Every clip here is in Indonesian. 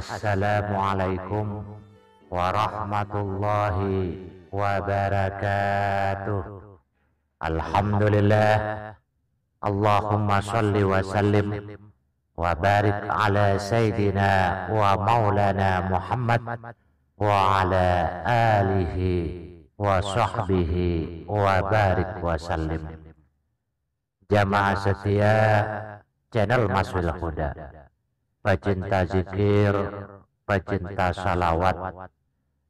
السلام عليكم ورحمة الله وبركاته الحمد لله اللهم صل وسلم وبارك على سيدنا ومولانا محمد وعلى آله وصحبه وبارك وسلم جماعة setia channel Maswil Huda pecinta zikir, pecinta salawat.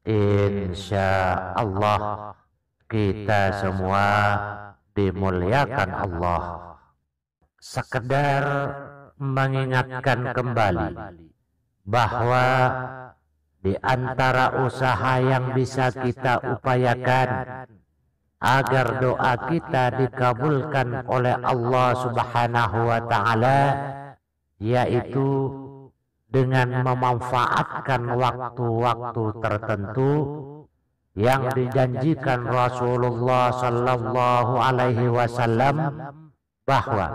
Insya Allah kita semua dimuliakan Allah. Sekedar mengingatkan kembali bahwa di antara usaha yang bisa kita upayakan agar doa kita dikabulkan oleh Allah Subhanahu wa taala yaitu dengan memanfaatkan waktu-waktu tertentu yang dijanjikan Rasulullah Sallallahu Alaihi Wasallam bahwa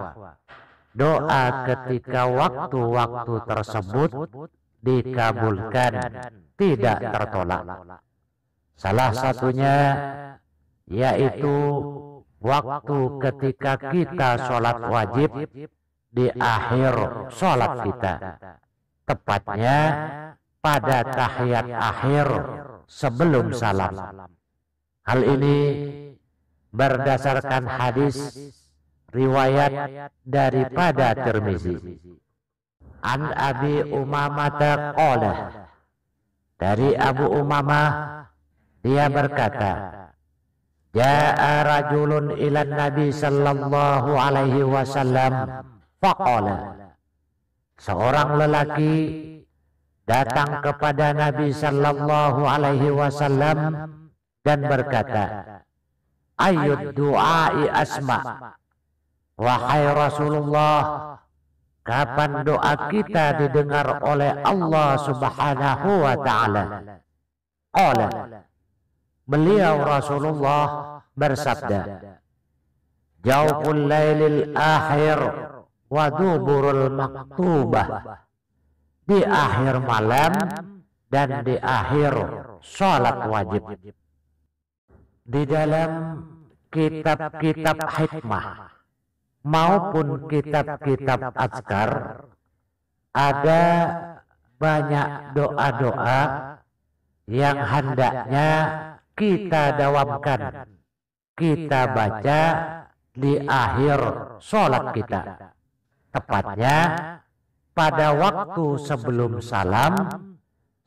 doa ketika waktu-waktu tersebut dikabulkan tidak tertolak. Salah satunya yaitu waktu ketika kita sholat wajib di akhir sholat kita. Tepatnya pada tahiyat akhir sebelum salam. Hal ini berdasarkan hadis riwayat daripada Tirmizi. An Abi Umamah qala dari Abu Umamah dia berkata Ja'a rajulun ila Nabi sallallahu alaihi wasallam Fakola. Seorang lelaki datang kepada Nabi sallallahu alaihi wasallam dan berkata, doa i asma." Wahai Rasulullah, kapan doa kita didengar oleh Allah Subhanahu wa taala? oleh Beliau Rasulullah bersabda, "Jauhul lailil akhir." waduburul maktubah di akhir malam dan di akhir sholat wajib. Di dalam kitab-kitab hikmah maupun kitab-kitab azkar ada banyak doa-doa yang hendaknya kita dawamkan, kita baca di akhir sholat kita. Tepatnya pada waktu sebelum salam,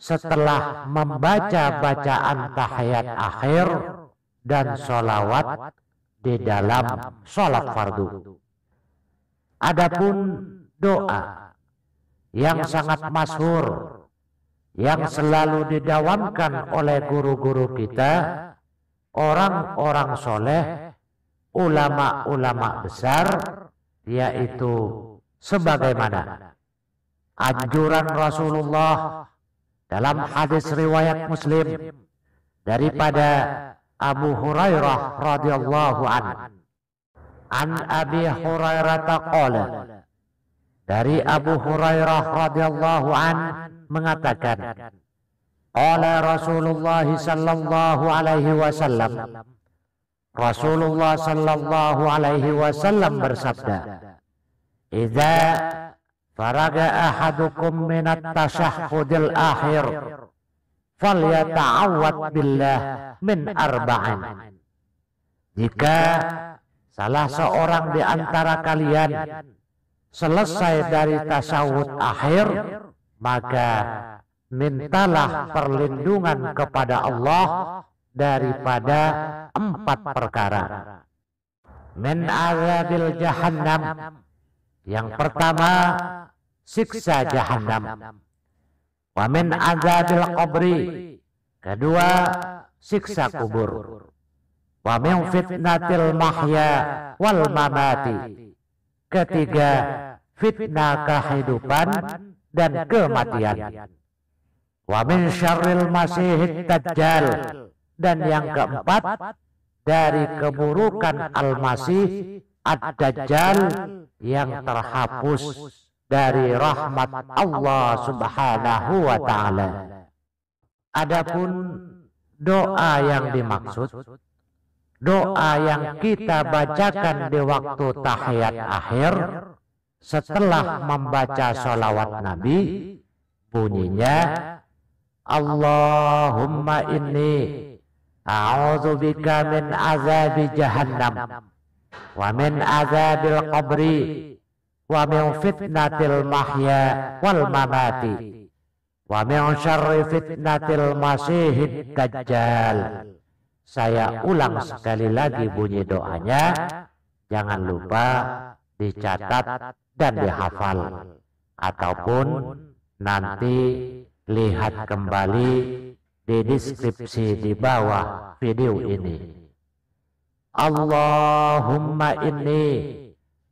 setelah membaca bacaan tahiyat akhir dan sholawat di dalam sholat fardu. Adapun doa yang sangat masyhur yang selalu didawamkan oleh guru-guru kita, orang-orang soleh, ulama-ulama besar, yaitu sebagaimana anjuran Rasulullah dalam hadis riwayat Muslim daripada Abu Hurairah radhiyallahu an an Abi Hurairah taqala dari Abu Hurairah radhiyallahu an mengatakan oleh Rasulullah sallallahu alaihi wasallam Rasulullah sallallahu alaihi wasallam bersabda Iza faraga ahadukum minat tashahudil akhir Fal yata'awad billah min arba'in. Jika salah seorang di antara kalian selesai dari tasawuf akhir, maka mintalah perlindungan kepada Allah daripada empat perkara. Min azabil jahannam yang pertama siksa jahanam. Wa min azabil qabri. Kedua siksa kubur. Wa min fitnatil mahya wal mamati. Ketiga fitnah kehidupan dan kematian. Wa min syarril masihid dajjal. Dan yang keempat dari keburukan al-masih ad-dajjal yang terhapus dari rahmat Allah Subhanahu wa taala. Adapun doa yang dimaksud doa yang kita bacakan di waktu tahiyat akhir setelah membaca sholawat Nabi bunyinya Allahumma inni a'udzubika min azabi jahannam wa min azabil qabri wa min fitnatil mahya wal mamati wa min syarri fitnatil masihid dajjal saya ulang sekali lagi bunyi doanya jangan lupa dicatat dan dihafal ataupun nanti lihat kembali di deskripsi di bawah video ini. Allahumma inni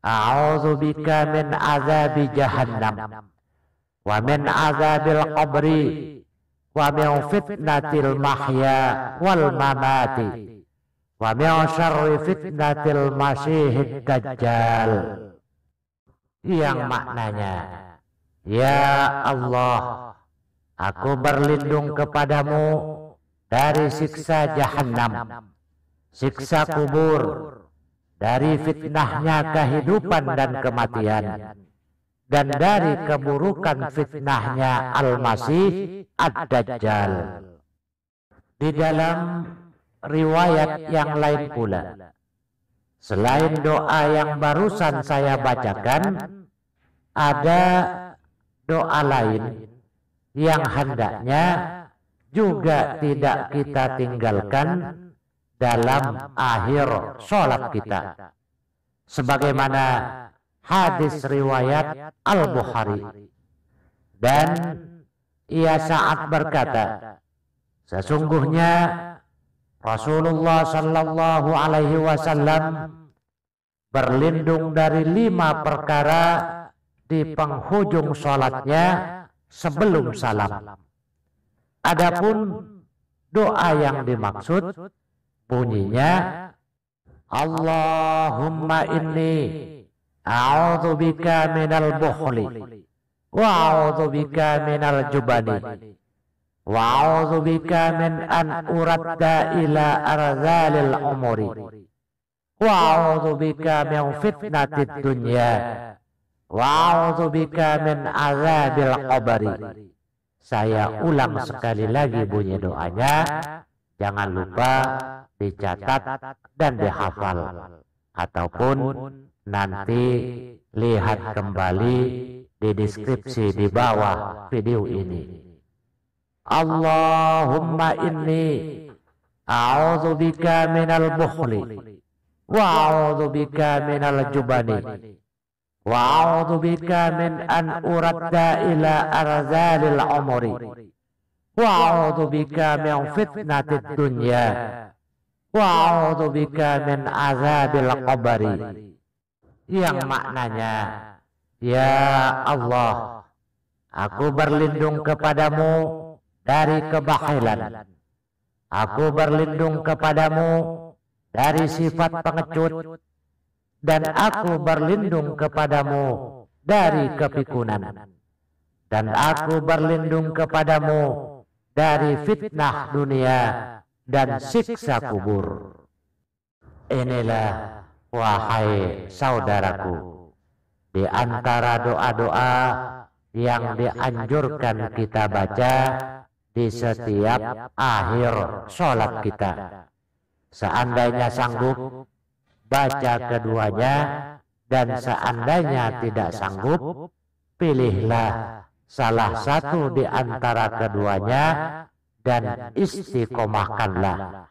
a'udzu bika min azabi jahannam wa min azabil qabri wa min fitnatil mahya wal mamati wa min syarri fitnatil masyihid dajjal yang maknanya ya Allah aku berlindung kepadamu dari siksa Jahannam siksa kubur, dari fitnahnya kehidupan dan kematian, dan dari keburukan fitnahnya Al-Masih Ad-Dajjal. Di dalam riwayat yang lain pula, selain doa yang barusan saya bacakan, ada doa lain yang hendaknya juga tidak kita tinggalkan dalam akhir sholat kita. Sebagaimana hadis riwayat Al-Bukhari. Dan ia saat berkata, sesungguhnya Rasulullah Shallallahu Alaihi Wasallam berlindung dari lima perkara di penghujung sholatnya sebelum salam. Adapun doa yang dimaksud Bunyinya Allahumma inni a'udzu bika minal bukhli wa a'udzu bika minal jubani wa a'udzu bika min an uradda ila arzalil umuri wa a'udzu bika min fitnatid dunya wa a'udzu bika min azabil qabri saya ulang sekali lagi bunyi doanya jangan lupa dicatat dan dihafal ataupun nanti lihat kembali di deskripsi di bawah video ini. Allahumma inni a'udzu bika minal bukhli wa a'udzu bika minal jubani wa a'udzu bika min an uradda ila arzalil umri wa a'udzu bika min fitnatid dunya wa'udhu bika min azabil qabari yang maknanya ya, ya Allah aku berlindung kepadamu dari kebahilan, aku berlindung kepadamu dari sifat pengecut dan aku berlindung kepadamu dari kepikunan dan aku berlindung kepadamu dari fitnah dunia dan siksa kubur. Inilah wahai saudaraku di antara doa-doa yang dianjurkan kita baca di setiap akhir sholat kita. Seandainya sanggup, baca keduanya, dan seandainya tidak sanggup, pilihlah salah satu di antara keduanya dan istiqomahkanlah.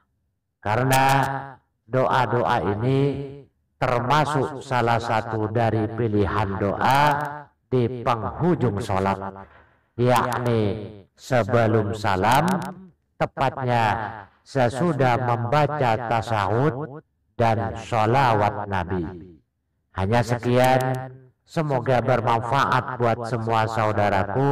Karena doa-doa ini termasuk salah satu dari pilihan doa di penghujung sholat. Yakni sebelum salam, tepatnya sesudah membaca tasawuf dan sholawat Nabi. Hanya sekian, semoga bermanfaat buat semua saudaraku